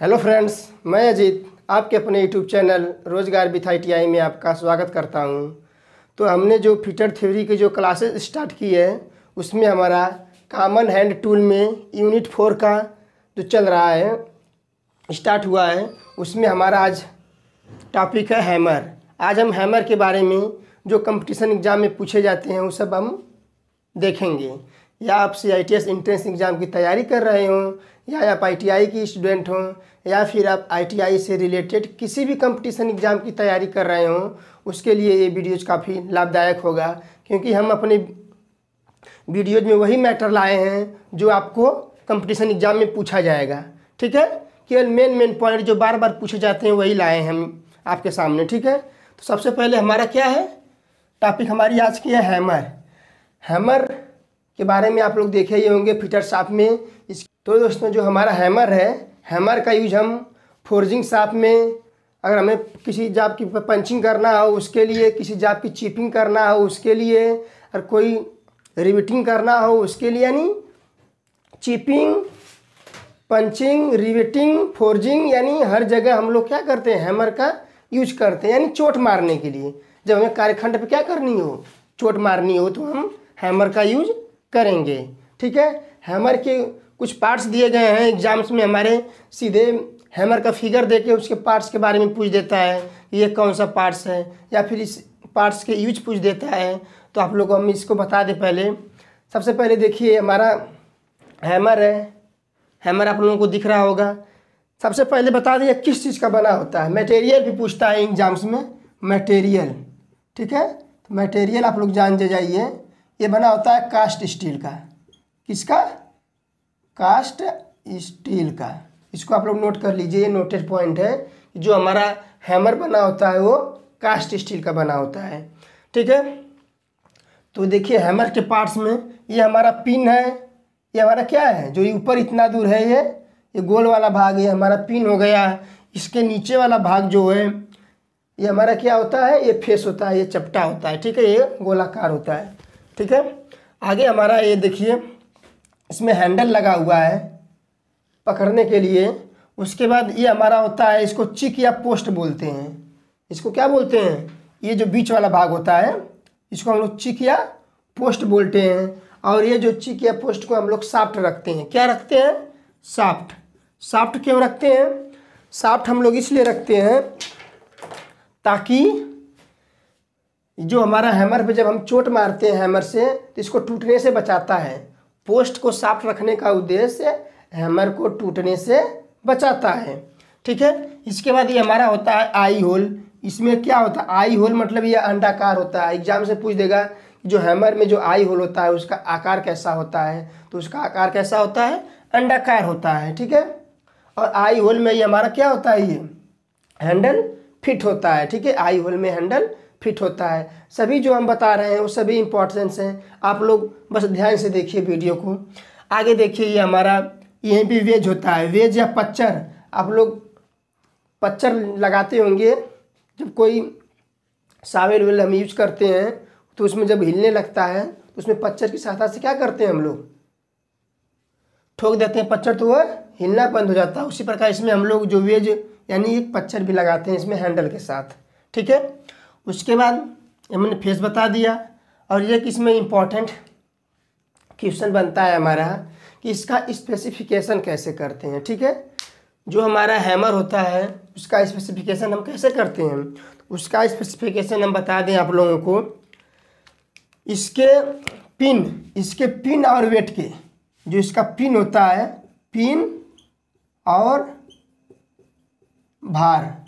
hello friends मैं अजीत आपके अपने YouTube channel Rozgar with I में आपका स्वागत करता हूं तो हमने जो फीटर थ्योरी की जो क्लासेस स्टार्ट की है उसमें हमारा कामन हैंड टूल में यूनिट फोर का जो चल रहा है स्टार्ट हुआ है उसमें हमारा आज टॉपिक है हैमर आज हम हैमर के बारे में जो कंपटीशन एग्ज़ाम में पूछे जाते हैं वो सब हम देखेंगे या आप C I T S entrance exam की तैयारी कर रहे हों या आप आई टी आई की स्टूडेंट हों या फिर आप आई टी आई से रिलेटेड किसी भी कंपटीशन एग्ज़ाम की तैयारी कर रहे हों उसके लिए ये वीडियोज़ काफ़ी लाभदायक होगा क्योंकि हम अपने वीडियोज़ में वही मैटर लाए हैं जो आपको कंपटीशन एग्ज़ाम में पूछा जाएगा ठीक है केवल मेन मेन पॉइंट जो बार बार पूछे जाते हैं वही लाए हैं हम आपके सामने ठीक है तो सबसे पहले हमारा क्या है टॉपिक हमारी आज की है हैमर हैमर के बारे में आप लोग देखे ही होंगे फिटर साफ में इस तो दोस्तों जो हमारा हैमर है हैमर का यूज हम फोर्जिंग साफ में अगर हमें किसी जाप की पंचिंग करना हो उसके लिए किसी जाप की चिपिंग करना हो उसके लिए और कोई रिविटिंग करना हो उसके लिए यानी चिपिंग पंचिंग रिविटिंग फोर्जिंग यानी हर जगह हम लोग क्या करते हैं हैमर का यूज करते हैं यानी चोट मारने के लिए जब हमें कार्यखंड पे क्या करनी हो चोट मारनी हो तो हम हैमर का यूज करेंगे ठीक है हैमर के कुछ पार्ट्स दिए गए हैं एग्जाम्स में हमारे सीधे हैमर का फिगर दे के उसके पार्ट्स के बारे में पूछ देता है ये कौन सा पार्ट्स है या फिर इस पार्ट्स के यूज पूछ देता है तो आप लोग हम इसको बता दें पहले सबसे पहले देखिए हमारा हैमर है हैमर आप लोगों को दिख रहा होगा सबसे पहले बता दें किस चीज़ का बना होता है मटेरियल भी पूछता है एग्जाम्स में मटेरियल ठीक है तो मटेरियल आप लोग जान जाइए ये बना होता है कास्ट स्टील का किसका कास्ट स्टील का इसको आप लोग नोट कर लीजिए ये नोटेड पॉइंट है जो हमारा हैमर बना होता है वो कास्ट स्टील का बना होता है ठीक है तो देखिए हैमर के पार्ट्स में ये हमारा पिन है ये हमारा क्या है जो ये ऊपर इतना दूर है ये ये गोल वाला भाग ये हमारा पिन हो गया इसके नीचे वाला भाग जो है ये हमारा क्या होता है ये फेस होता है ये चपटा होता है ठीक है ये गोलाकार होता है ठीक है आगे हमारा ये देखिए इसमें हैंडल लगा हुआ है पकड़ने के लिए उसके बाद ये हमारा होता है इसको चिक या पोस्ट बोलते हैं इसको क्या बोलते हैं ये जो बीच वाला भाग होता है इसको हम लोग चिक या पोस्ट बोलते हैं और ये जो चिक या पोस्ट को हम लोग साफ्ट रखते हैं क्या रखते हैं साफ्ट साफ्ट क्यों रखते हैं साफ्ट हम लोग इसलिए रखते हैं ताकि जो हमारा हैमर पे जब हम चोट मारते हैं हैमर से तो इसको टूटने से बचाता है पोस्ट को साफ रखने का उद्देश्य हैमर को टूटने से बचाता है ठीक है इसके बाद ये हमारा होता है आई होल इसमें क्या होता है आई होल मतलब ये अंडाकार होता है एग्जाम से पूछ देगा जो हैमर में जो आई होल होता है उसका आकार कैसा होता है तो उसका आकार कैसा होता है अंडाकार होता है ठीक है और आई होल में ये हमारा क्या होता है ये हैंडल फिट होता है ठीक है आई होल में हैंडल फिट होता है सभी जो हम बता रहे हैं वो सभी इम्पोर्टेंस हैं आप लोग बस ध्यान से देखिए वीडियो को आगे देखिए ये हमारा ये भी वेज होता है वेज या पच्चर आप लोग पच्चर लगाते होंगे जब कोई सावेल वेल हम यूज करते हैं तो उसमें जब हिलने लगता है तो उसमें पच्चर की सहायता से क्या करते हैं हम लोग ठोक देते हैं पच्चर तो वह हिलना बंद हो जाता है उसी प्रकार इसमें हम लोग जो वेज यानी एक पच्चर भी लगाते हैं इसमें हैंडल के साथ ठीक है उसके बाद मैंने फेस बता दिया और ये किसमें इम्पॉर्टेंट क्वेश्चन बनता है हमारा कि इसका स्पेसिफिकेशन कैसे करते हैं ठीक है जो हमारा हैमर होता है उसका स्पेसिफिकेशन हम कैसे करते हैं उसका स्पेसिफिकेशन हम बता दें आप लोगों को इसके पिन इसके पिन और वेट के जो इसका पिन होता है पिन और भार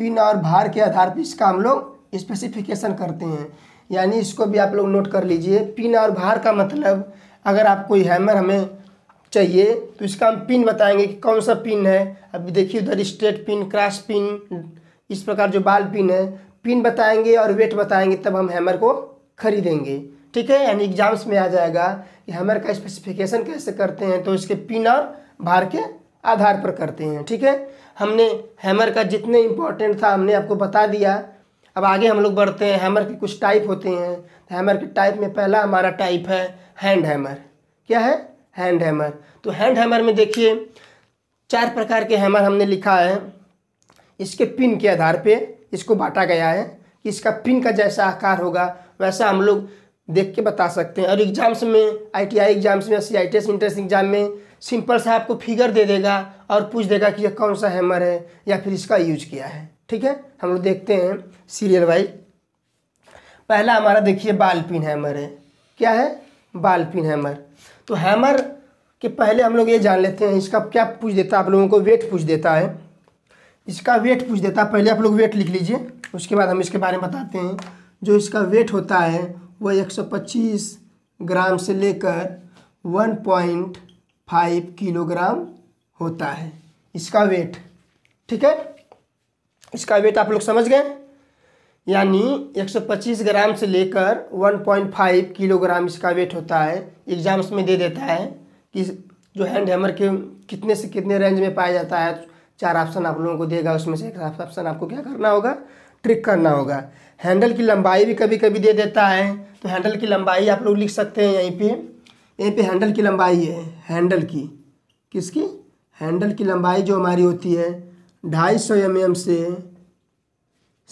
पिन और भार के आधार पर इसका हम लोग स्पेसिफिकेशन करते हैं यानी इसको भी आप लोग नोट कर लीजिए पिन और भार का मतलब अगर आप कोई हैमर हमें चाहिए तो इसका हम पिन बताएंगे कि कौन सा पिन है अभी देखिए उधर स्ट्रेट पिन क्रॉस पिन इस प्रकार जो बाल पिन है पिन बताएंगे और वेट बताएंगे तब हम हैमर को खरीदेंगे ठीक है यानी एग्जाम्स में आ जाएगा कि हैमर का स्पेसिफिकेशन कैसे करते हैं तो इसके पिन और भार के आधार पर करते हैं ठीक है हमने हैमर का जितने इम्पोर्टेंट था हमने आपको बता दिया अब आगे हम लोग बढ़ते हैं हैमर के कुछ टाइप होते हैं हैमर के टाइप में पहला हमारा टाइप है हैंड हैमर क्या है हैंड हैमर तो हैंड हैमर में देखिए चार प्रकार के हैमर हमने लिखा है इसके पिन के आधार पे इसको बांटा गया है कि इसका पिन का जैसा आकार होगा वैसा हम लोग देख के बता सकते हैं और एग्ज़ाम्स में आई टी आई एग्ज़ाम्स में C I T S exam में सिंपल सा आपको फिगर दे देगा और पूछ देगा कि यह कौन सा हैमर है या फिर इसका यूज किया है ठीक है हम लोग देखते हैं सीरियल वाइज पहला हमारा देखिए बाल पिन हैमर है क्या है बाल पिन हैमर तो हैमर के पहले हम लोग ये जान लेते हैं इसका क्या पूछ देता है आप लोगों को वेट पूछ देता है इसका वेट पूछ देता है पहले आप लोग वेट लिख लीजिए उसके बाद हम इसके बारे में बताते हैं जो इसका वेट होता है वह 125 ग्राम से लेकर पॉइंट फाइव किलोग्राम होता है इसका वेट ठीक है इसका वेट आप लोग समझ गए यानी 125 ग्राम से लेकर 1.5 किलोग्राम इसका वेट होता है एग्जाम्स में दे देता है कि जो हैंड हैमर के कितने से कितने रेंज में पाया जाता है चार ऑप्शन आप लोगों को देगा उसमें से एक ऑप्शन आपको क्या करना होगा ट्रिक करना होगा हैंडल की लंबाई भी कभी कभी दे देता है तो हैंडल की लंबाई आप लोग लिख सकते हैं यहीं पर यहीं पे हैंडल की लंबाई है हैंडल की किसकी हैंडल की लंबाई जो हमारी होती है ढाई सौ एम एम से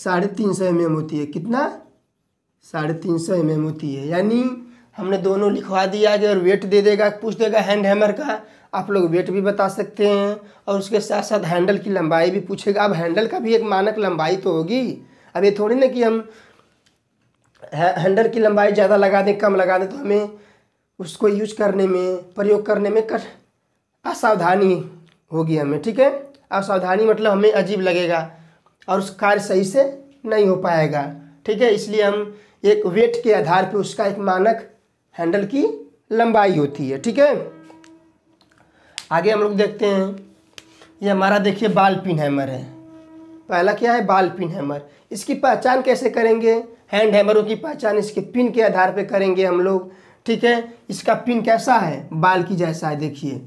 साढ़े तीन सौ एम एम होती है कितना साढ़े तीन सौ एम एम होती है यानी हमने दोनों लिखवा दिया आगे और वेट दे देगा पूछ देगा हैंड हैमर का आप लोग वेट भी बता सकते हैं और उसके साथ साथ हैंडल की लंबाई भी पूछेगा अब हैंडल का भी एक मानक लंबाई तो होगी अब ये थोड़ी ना कि हम हैंडल की लंबाई ज़्यादा लगा दें कम लगा दें तो हमें उसको यूज करने में प्रयोग करने में कठ असावधानी होगी हमें ठीक है असावधानी मतलब हमें अजीब लगेगा और उस कार्य सही से नहीं हो पाएगा ठीक है इसलिए हम एक वेट के आधार पर उसका एक मानक हैंडल की लंबाई होती है ठीक है आगे हम लोग देखते हैं ये हमारा देखिए बाल पिन हैमर है पहला क्या है बाल पिन हैमर इसकी पहचान कैसे करेंगे हैंड हैमरों की पहचान इसके पिन के आधार पर करेंगे हम लोग ठीक है इसका पिन कैसा है बाल की जैसा है देखिए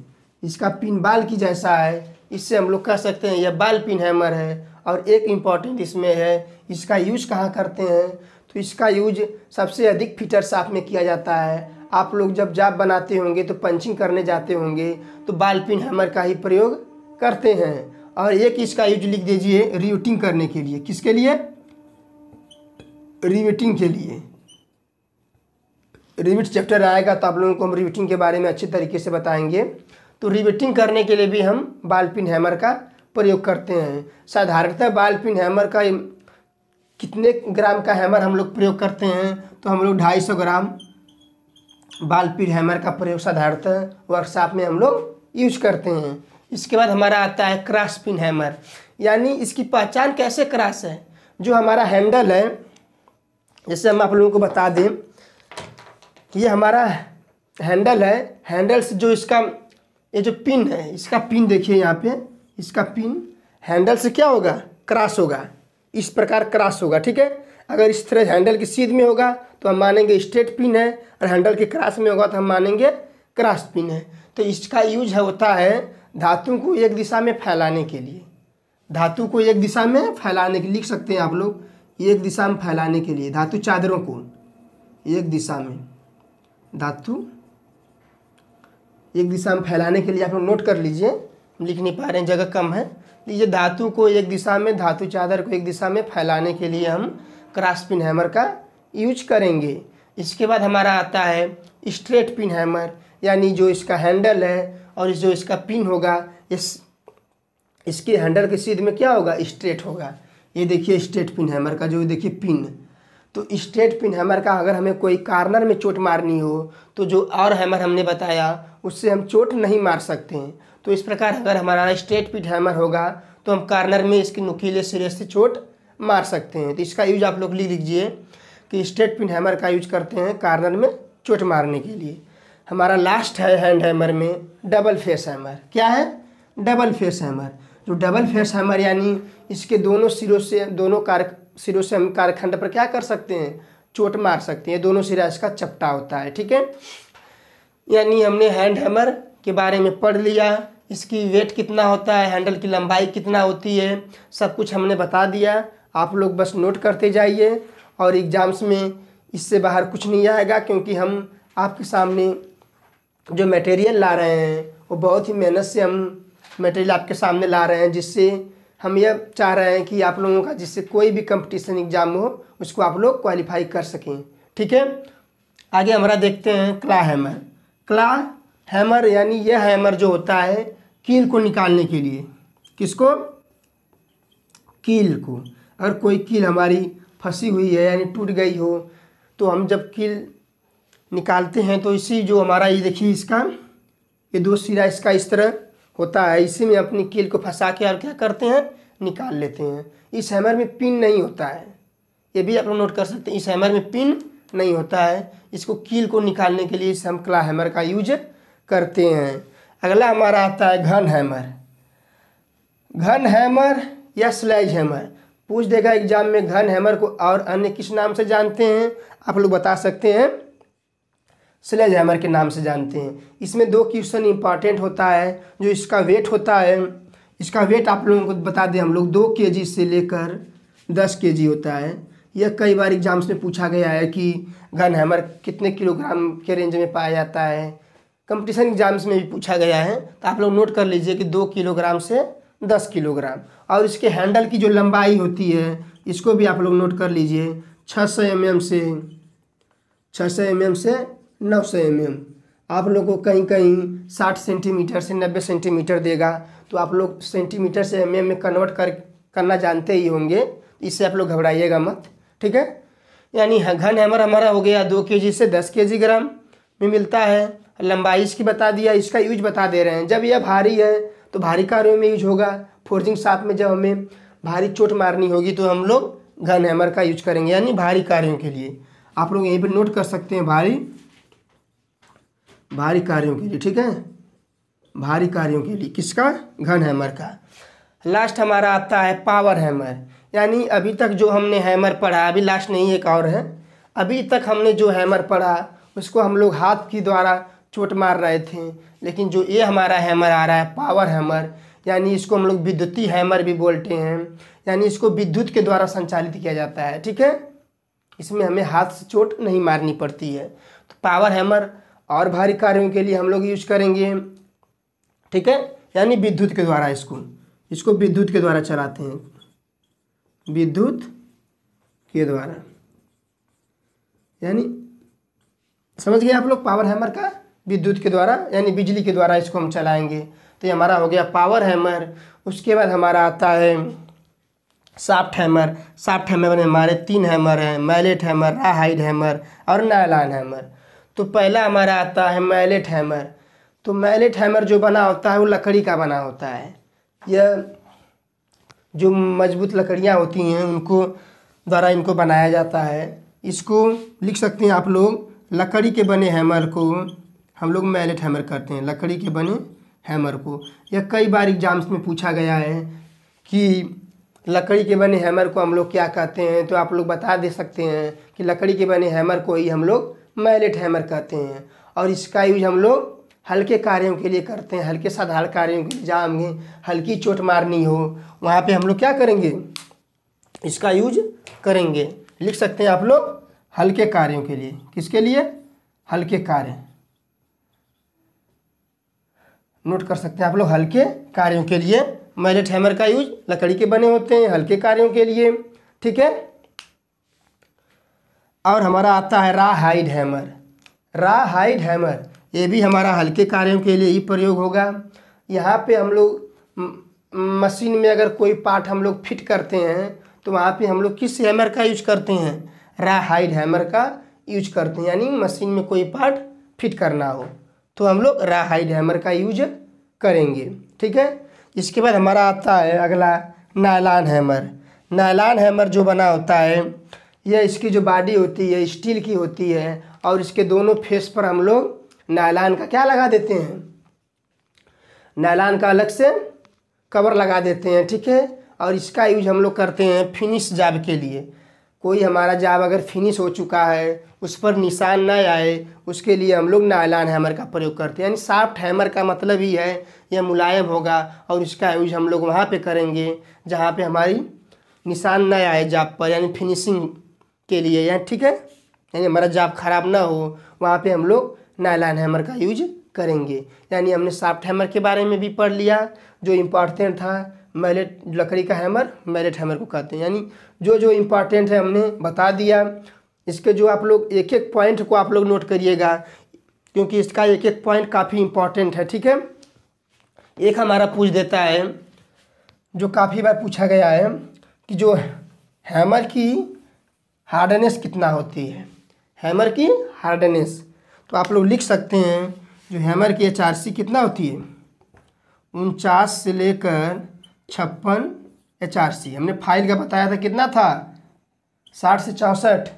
इसका पिन बाल की जैसा है इससे हम लोग कह सकते हैं यह बाल पिन हैमर है और एक इम्पॉर्टेंट इसमें है इसका यूज कहाँ करते हैं तो इसका यूज सबसे अधिक फीटर साफ में किया जाता है आप लोग जब जाप बनाते होंगे तो पंचिंग करने जाते होंगे तो बाल पिन हैमर का ही प्रयोग करते हैं और एक इसका यूज लिख दीजिए रिवटिंग करने के लिए किसके लिए रिवटिंग के लिए रिविट चैप्टर आएगा तो आप लोगों को हम रिविटिंग के बारे में अच्छे तरीके से बताएंगे तो रिविटिंग करने के लिए भी हम बाल पिन हैमर का प्रयोग करते हैं साधारणतः बाल पिन हैमर का कितने ग्राम का हैमर हम लोग प्रयोग करते हैं तो हम लोग ढाई सौ ग्राम बाल पिन हैमर का प्रयोग साधारणतः वर्कशॉप में हम लोग यूज करते हैं इसके बाद हमारा आता है क्रास पिन हैमर यानी इसकी पहचान कैसे क्रास है जो हमारा हैंडल है जैसे हम आप लोगों को बता दें ये हमारा हैंडल है हैंडल से जो इसका ये जो पिन है इसका पिन देखिए यहाँ पे इसका पिन हैंडल से क्या होगा क्रॉस होगा इस प्रकार क्रॉस होगा ठीक है अगर इस तरह हैंडल की सीध में होगा तो हम मानेंगे स्ट्रेट पिन है और हैंडल के क्रॉस में होगा तो हम मानेंगे क्रॉस पिन है तो इसका यूज होता है धातु को एक दिशा में फैलाने के लिए धातु को एक दिशा में फैलाने के लिख सकते हैं आप लोग एक दिशा में फैलाने के लिए धातु चादरों को एक दिशा में धातु एक दिशा में फैलाने के लिए आप लोग नोट कर लीजिए हम लिख नहीं पा रहे हैं जगह कम है लीजिए धातु को एक दिशा में धातु चादर को एक दिशा में फैलाने के लिए हम क्रास पिन हैमर का यूज करेंगे इसके बाद हमारा आता है स्ट्रेट पिन हैमर यानी जो इसका हैंडल है और जो इसका पिन होगा इस इसके हैंडल के सीध में क्या होगा स्ट्रेट होगा ये देखिए स्ट्रेट पिन हैमर का जो देखिए पिन तो स्ट्रेट पिन हैमर का अगर हमें कोई कार्नर में चोट मारनी हो तो जो और हैमर हमने बताया उससे हम चोट नहीं मार सकते हैं तो इस प्रकार अगर हमारा स्ट्रेट पिन हैमर होगा तो हम कार्नर में इसके नुकीले सिरे से चोट मार सकते हैं तो इसका यूज आप लोग लिख लीजिए कि स्ट्रेट पिन हैमर का यूज करते हैं कार्नर में चोट मारने के लिए हमारा लास्ट है हैंड हैमर में डबल फेस हैमर क्या है डबल फेस हैमर जो डबल फेस हैमर यानी इसके दोनों सिरों से दोनों कार सिरों से हम कारखंड पर क्या कर सकते हैं चोट मार सकते हैं दोनों सिरा इसका चपटा होता है ठीक है यानी हमने हैंड हैमर के बारे में पढ़ लिया इसकी वेट कितना होता है हैंडल की लंबाई कितना होती है सब कुछ हमने बता दिया आप लोग बस नोट करते जाइए और एग्ज़ाम्स में इससे बाहर कुछ नहीं आएगा क्योंकि हम आपके सामने जो मटेरियल ला रहे हैं वो बहुत ही मेहनत से हम मटेरियल आपके सामने ला रहे हैं जिससे हम यह चाह रहे हैं कि आप लोगों का जिससे कोई भी कंपटीशन एग्जाम हो उसको आप लोग क्वालिफाई कर सकें ठीक है आगे हमारा देखते हैं क्ला हैमर क्ला हैमर यानी यह हैमर जो होता है कील को निकालने के लिए किसको कील को अगर कोई कील हमारी फंसी हुई है यानी टूट गई हो तो हम जब कील निकालते हैं तो इसी जो हमारा ये देखिए इसका ये दो सिरा इसका इस तरह होता है इसी में अपनी कील को फंसा के और क्या करते हैं निकाल लेते हैं इस हैमर में पिन नहीं होता है ये भी आप लोग नोट कर सकते हैं इस हैमर में पिन नहीं होता है इसको कील को निकालने के लिए इस हम क्ला हैमर का यूज करते हैं अगला हमारा आता है घन हैमर घन हैमर या स्लैज हैमर पूछ देगा एग्जाम में घन हैमर को और अन्य किस नाम से जानते हैं आप लोग बता सकते हैं स्लेज हैमर के नाम से जानते हैं इसमें दो क्वेश्चन इंपॉर्टेंट होता है जो इसका वेट होता है इसका वेट आप लोगों को बता दें हम लोग दो के से लेकर दस के होता है यह कई बार एग्जाम्स में पूछा गया है कि गन हैमर कितने किलोग्राम के रेंज में पाया जाता है कंपटीशन एग्जाम्स में भी पूछा गया है तो आप लोग नोट कर लीजिए कि दो किलोग्राम से दस किलोग्राम और इसके हैंडल की जो लंबाई होती है इसको भी आप लोग नोट कर लीजिए छः सौ एम से छः सौ एम से नौ सौ एम एम आप लोग को कहीं कहीं साठ सेंटीमीटर से नब्बे सेंटीमीटर देगा तो आप लोग सेंटीमीटर से एम में कन्वर्ट कर करना जानते ही होंगे इससे आप लोग घबराइएगा मत ठीक है यानी घन हैमर हमारा हो गया दो के से दस के ग्राम में मिलता है लंबाई इसकी बता दिया इसका यूज बता दे रहे हैं जब यह भारी है तो भारी कार्यों में यूज होगा फोर्जिंग साथ में जब हमें भारी चोट मारनी होगी तो हम लोग घन हैमर का यूज करेंगे यानी भारी कार्यों के लिए आप लोग यहीं पर नोट कर सकते हैं भारी भारी कार्यों के लिए ठीक है भारी कार्यों के लिए किसका घन हैमर का लास्ट हमारा आता है पावर हैमर यानी अभी तक जो हमने हैमर पढ़ा अभी लास्ट नहीं एक और है अभी तक हमने जो हैमर पढ़ा उसको हम लोग हाथ के द्वारा चोट मार रहे थे लेकिन जो ये हमारा हैमर आ रहा है पावर हैमर यानी इसको हम लोग विद्युतीय हैमर भी बोलते हैं यानी इसको विद्युत के द्वारा संचालित किया जाता है ठीक है इसमें हमें हाथ से चोट नहीं मारनी पड़ती है तो पावर हैमर और भारी कार्यों के लिए हम लोग यूज करेंगे ठीक है यानी विद्युत के द्वारा इसको इसको विद्युत के द्वारा चलाते हैं विद्युत के द्वारा यानी समझ गए आप लोग पावर हैमर का विद्युत के द्वारा यानी बिजली के द्वारा इसको हम चलाएंगे तो ये हमारा हो गया पावर हैमर उसके बाद हमारा आता है साफ्ट हैमर साफ्ट हैमर में हमारे तीन हैमर हैं mallet hammer rawhide hide hammer और नायलान हैमर तो पहला हमारा आता है मैलेट हैमर तो मैलेट हैमर जो बना होता है वो लकड़ी का बना होता है यह जो मजबूत लकड़ियाँ होती हैं उनको द्वारा इनको बनाया जाता है इसको लिख सकते हैं आप लोग लकड़ी के बने हैमर को हम लोग मैलेट हैमर करते हैं लकड़ी के बने हैमर को यह कई बार एग्जाम्स में पूछा गया है कि लकड़ी के बने हैमर को हम लोग क्या कहते हैं तो आप लोग बता दे सकते हैं कि लकड़ी के बने हैमर को ही हम लोग मैलेट हैमर कहते हैं और इसका यूज हम लोग हल्के कार्यों के लिए करते हैं हल्के साधारण कार्यों के लिए जहाँ हमें हल्की चोट मारनी हो वहाँ पे हम लोग क्या करेंगे इसका यूज करेंगे लिख सकते हैं आप लोग हल्के कार्यों के लिए किसके लिए हल्के कार्य नोट कर सकते हैं आप लोग हल्के कार्यों के लिए मैलेट हैमर का यूज लकड़ी के बने होते हैं हल्के कार्यों के लिए ठीक है और हमारा आता है rawhide hammer rawhide hammer ये भी हमारा हल्के कार्यों के लिए ही प्रयोग होगा यहाँ पे हम लोग मशीन में अगर कोई पार्ट हम लोग फिट करते हैं तो वहाँ पे हम लोग किस हैमर का यूज करते हैं रा हाइड हैमर का यूज करते हैं यानी मशीन में कोई पार्ट फिट करना हो तो हम लोग रा हाइड हैमर का यूज करेंगे ठीक है इसके बाद हमारा आता है अगला नायलान हैमर नायलान हैमर जो बना होता है यह इसकी जो बॉडी होती है स्टील की होती है और इसके दोनों फेस पर हम लोग नायलान का क्या लगा देते हैं नायलान का अलग से कवर लगा देते हैं ठीक है और इसका यूज हम लोग करते हैं फिनिश जाब के लिए कोई हमारा जाब अगर फिनिश हो चुका है उस पर निशान ना आए उसके लिए हम लोग नायलान हैमर का प्रयोग करते हैं यानी साफ्ट हैमर का मतलब ही है यह मुलायम होगा और इसका यूज हम लोग वहाँ पे करेंगे जहाँ पे हमारी निशान ना आए जाब पर यानी फिनिशिंग के लिए या ठीक है यानी हमारा जाप खराब ना हो वहाँ पे हम लोग नायलान हैमर का यूज करेंगे यानी हमने साफ्ट हैमर के बारे में भी पढ़ लिया जो इम्पॉर्टेंट था मैलेट लकड़ी का हैमर मैलेट हैमर को कहते हैं यानी जो जो इम्पॉर्टेंट है हमने बता दिया इसके जो आप लोग एक एक पॉइंट को आप लोग नोट करिएगा क्योंकि इसका एक एक पॉइंट काफ़ी इम्पॉर्टेंट है ठीक है एक हमारा पूछ देता है जो काफ़ी बार पूछा गया है कि जो हैमर की हार्डनेस कितना होती है हैमर की हार्डनेस तो आप लोग लिख सकते हैं जो हैमर की एच आर सी कितना होती है उनचास से लेकर छप्पन एच आर सी हमने फाइल का बताया था कितना था साठ से चौंसठ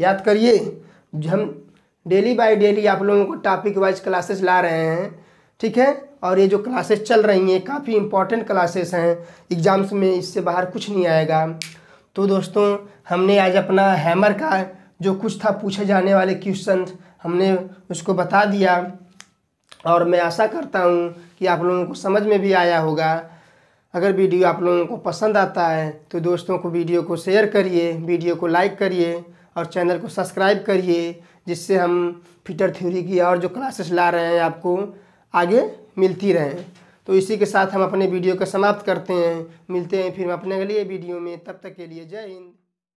याद करिए हम डेली बाय डेली आप लोगों को टॉपिक वाइज क्लासेस ला रहे हैं ठीक है और ये जो क्लासेस चल रही हैं काफ़ी इंपॉर्टेंट क्लासेस हैं एग्ज़ाम्स में इससे बाहर कुछ नहीं आएगा तो दोस्तों हमने आज अपना हैमर का जो कुछ था पूछे जाने वाले क्वेश्चन हमने उसको बता दिया और मैं आशा करता हूँ कि आप लोगों को समझ में भी आया होगा अगर वीडियो आप लोगों को पसंद आता है तो दोस्तों को वीडियो को शेयर करिए वीडियो को लाइक करिए और चैनल को सब्सक्राइब करिए जिससे हम फिटर थ्योरी की और जो क्लासेस ला रहे हैं आपको आगे मिलती रहें तो इसी के साथ हम अपने वीडियो का समाप्त करते हैं मिलते हैं फिर हम अपने अगले वीडियो में तब तक के लिए जय हिंद